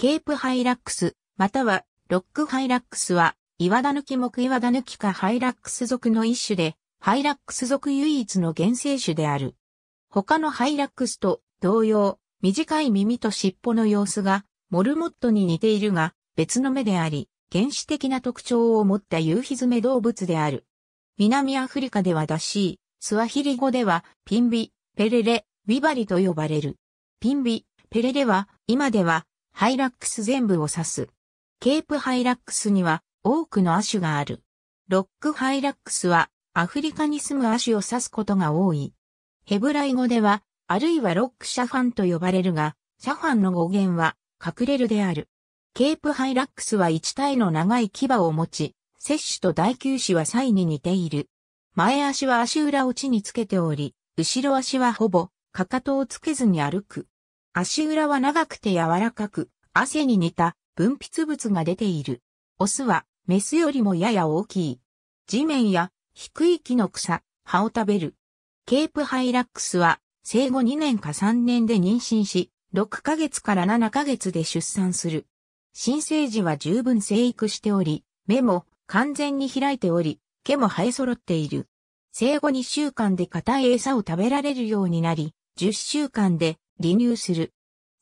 ケープハイラックス、またはロックハイラックスは、岩田抜き木岩田抜きかハイラックス属の一種で、ハイラックス属唯一の原生種である。他のハイラックスと同様、短い耳と尻尾の様子が、モルモットに似ているが、別の目であり、原始的な特徴を持った夕日爪動物である。南アフリカではダシー、スワヒリ語では、ピンビ、ペレレ、ウィバリと呼ばれる。ピンビ、ペレレは、今では、ハイラックス全部を指す。ケープハイラックスには多くの亜種がある。ロックハイラックスはアフリカに住む亜種を指すことが多い。ヘブライ語では、あるいはロックシャファンと呼ばれるが、シャファンの語源は隠れるである。ケープハイラックスは一体の長い牙を持ち、摂取と大球子は際に似ている。前足は足裏を地につけており、後ろ足はほぼ、かかとをつけずに歩く。足裏は長くて柔らかく、汗に似た分泌物が出ている。オスはメスよりもやや大きい。地面や低い木の草、葉を食べる。ケープハイラックスは生後2年か3年で妊娠し、6ヶ月から7ヶ月で出産する。新生児は十分生育しており、目も完全に開いており、毛も生え揃っている。生後2週間で硬い餌を食べられるようになり、10週間で離乳する。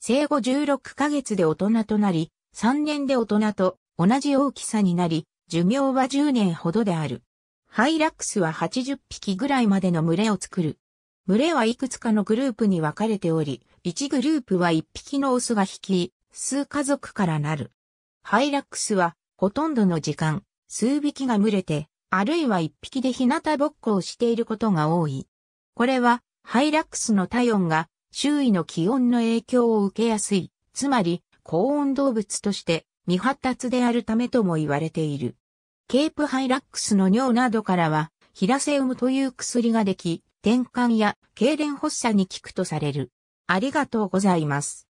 生後16ヶ月で大人となり、3年で大人と同じ大きさになり、寿命は10年ほどである。ハイラックスは80匹ぐらいまでの群れを作る。群れはいくつかのグループに分かれており、1グループは1匹のオスが引き、数家族からなる。ハイラックスは、ほとんどの時間、数匹が群れて、あるいは1匹で日向ぼっこをしていることが多い。これは、ハイラックスの体温が周囲の気温の影響を受けやすい、つまり高温動物として未発達であるためとも言われている。ケープハイラックスの尿などからは、ヒラセウムという薬ができ、転換や痙攣発作に効くとされる。ありがとうございます。